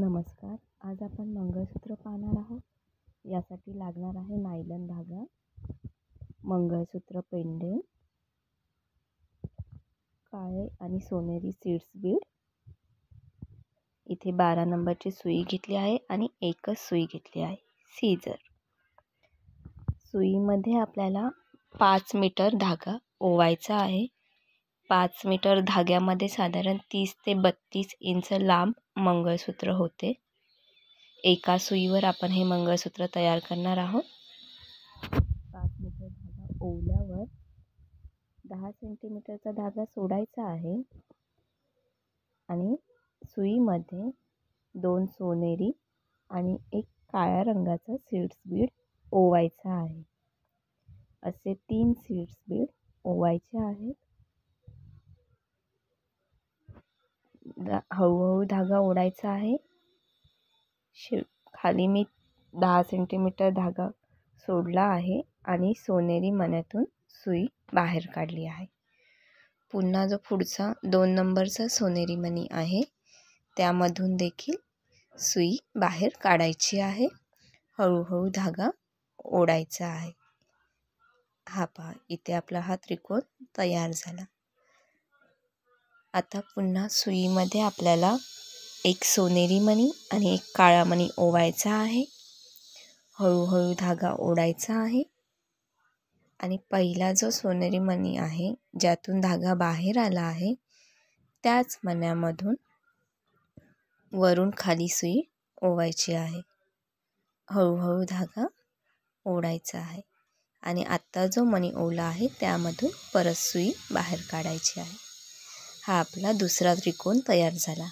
नमस्कार आज आपण मंगळसूत्र पाहणार आहोत यासाठी लागणार आहे नायलन धागा मंगळसूत्र पेंडे काळे आणि सोनेरी सीड्स बीड इथे बारा नंबरची सुई घेतली आहे आणि एकच सुई घेतली आहे सीजर सुईमध्ये आपल्याला पाच मीटर धागा ओवायचा आहे पाच मीटर धाग्यामध्ये साधारण तीस ते बत्तीस इंच लांब मंगळसूत्र होते एका सुईवर आपण हे मंगळसूत्र तयार करणार आहोत पाच मीटर धागा ओवल्यावर दहा सेंटीमीटरचा धागा सोडायचा आहे आणि सुईमध्ये दोन सोनेरी आणि एक काळ्या रंगाचा सीड्स बीड ओवायचा आहे असे तीन सीड्स बीड ओवायचे आहेत हळू हळूहळू धागा ओढायचा आहे शिव खाली मी दहा सेंटीमीटर धागा सोडला आहे आणि सोनेरी मण्यातून सुई बाहेर काढली आहे पुन्हा जो पुढचा दोन नंबरचा सोनेरी मणी आहे त्यामधून देखील सुई बाहेर काढायची आहे हळूहळू धागा ओढायचा आहे हा पहा इथे आपला हा त्रिकोण तयार झाला आता पुन्हा सुईमध्ये आपल्याला एक सोनेरी मणी आणि एक काळा मणी ओवायचा आहे हळूहळू धागा ओढायचा आहे आणि पहिला जो सोनेरी मणी आहे ज्यातून धागा बाहेर आला आहे त्याच मण्यामधून वरून खाली सुई ओवायची आहे हळूहळू धागा ओढायचा आहे आणि आत्ता जो मणी ओला आहे त्यामधून परत सुई बाहेर काढायची आहे हा आपला दुसरा त्रिकोण तयार झाला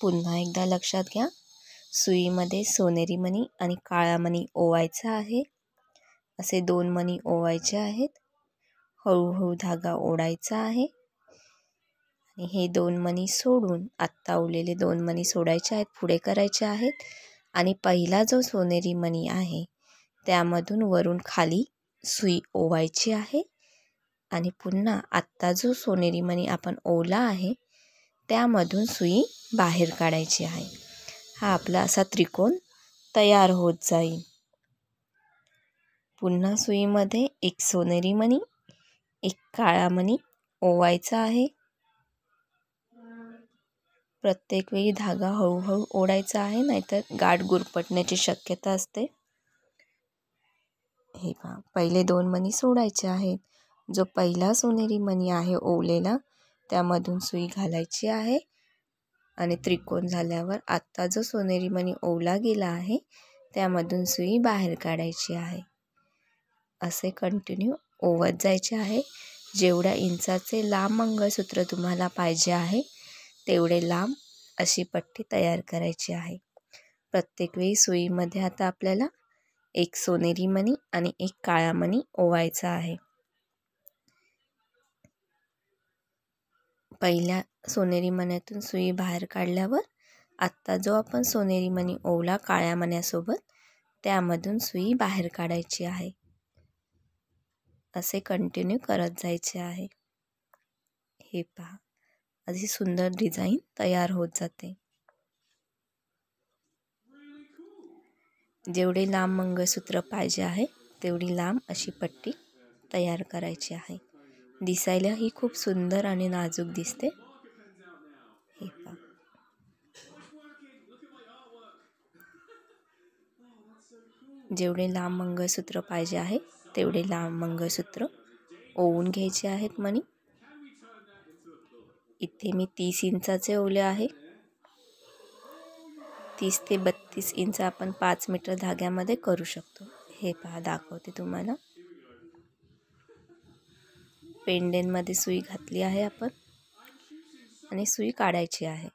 पुन्हा एकदा लक्षात घ्या सुईमध्ये सोनेरी मणी आणि काळा मणी ओवायचा आहे असे दोन मणी ओवायचे आहेत हळूहळू धागा ओढायचा आहे आणि हे दोन मणी सोडून आत्ता उरलेले दोन मणी सोडायचे आहेत पुढे करायचे आहेत आणि पहिला जो सोनेरी मणी आहे त्यामधून वरून खाली सुई ओवायची आहे आणि पुन्हा आत्ता जो सोनेरी मणी आपण ओला आहे त्यामधून सुई बाहेर काढायची आहे हा आपला असा त्रिकोण तयार होत जाईल पुन्हा सुईमध्ये एक सोनेरी मणी एक काळा मणी ओवायचा आहे प्रत्येक वेळी धागा हळूहळू ओढायचा आहे नाहीतर गाठ गुरपटण्याची शक्यता असते हे पहा पहिले दोन मणी सोडायचे आहेत जो पहिला सोनेरी मणी आहे ओवलेला त्यामधून सुई घालायची आहे आणि त्रिकोण झाल्यावर आत्ता जो सोनेरी मणी ओवला गेला आहे त्यामधून सुई बाहेर काढायची आहे असे कंटिन्यू ओवत जायचे आहे जेवढ्या इंचाचे लांब मंगळसूत्र तुम्हाला पाहिजे आहे तेवढे लांब अशी पट्टी तयार करायची आहे प्रत्येक वेळी सुईमध्ये आता आपल्याला एक सोनेरी मणी आणि एक काळा मणी ओवायचा आहे पहिल्या सोनेरी मण्यातून सुई बाहेर काढल्यावर आत्ता जो आपण सोनेरी मणी ओवला काळ्या मण्यासोबत त्यामधून सुई बाहेर काढायची आहे असे कंटिन्यू करत जायचे आहे हे पहा अशी सुंदर डिझाईन तयार होत जाते जेवढे लांब मंगळसूत्र पाहिजे आहे तेवढी लांब अशी पट्टी तयार करायची आहे दिसायला ही खूप सुंदर आणि नाजूक दिसते हे पहा जेवढे लांब मंगळसूत्र पाहिजे आहे तेवढे लांब मंगळसूत्र ओवून घ्यायचे आहेत मनी, इथे मी तीस इंचाचे ओले आहे तीस ते बत्तीस इंच आपण पाच मीटर धाग्यामध्ये करू शकतो हे पहा दाखवते तुम्हाला पेंडेनमध्ये सुई घातली आहे आपण आणि सुई काढायची आहे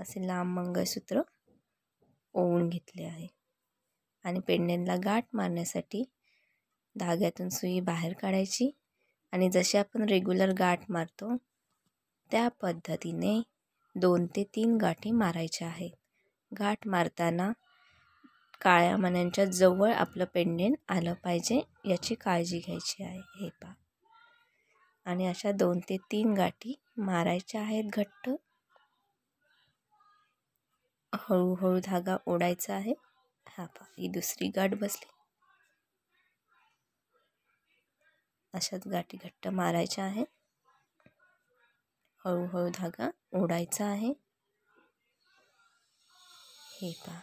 असे लांब मंगळसूत्र ओवून घेतले आहे आणि पेंडेनला गाठ मारण्यासाठी धाग्यातून सुई बाहेर काढायची आणि जसे आपण रेग्युलर गाठ मारतो त्या पद्धतीने दोन ते तीन गाठी मारायच्या आहेत गाठ मारताना काळ्या मण्यांच्या जवळ आपलं पेंडेंट आलं पाहिजे याची काळजी घ्यायची आहे हे पा आणि अशा दोन ते तीन गाठी मारायच्या आहेत घट्ट हळूहळू धागा ओढायचा आहे हा पा ही दुसरी गाठ बसली अशाच गाठी घट्ट मारायच्या आहे हळूहळू धागा ओढायचा आहे हे पा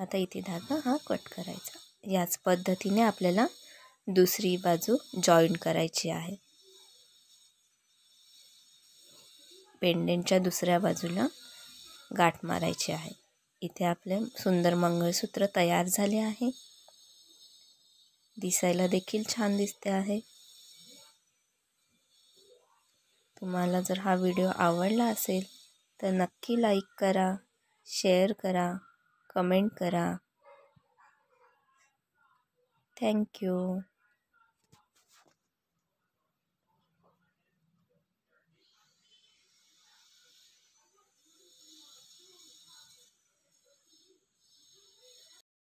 आता इथे धागा हा कट करायचा याच पद्धतीने आपल्याला दुसरी बाजू जॉईन करायची आहे पेंडेंटच्या दुसऱ्या बाजूला गाठ मारायची आहे इथे आपले सुंदर मंगळसूत्र तयार झाले आहे दिसायला देखील छान दिसते आहे तुम्हाला जर हा व्हिडिओ आवडला असेल तर नक्की लाईक करा शेअर करा कमेंट करा थँक्यू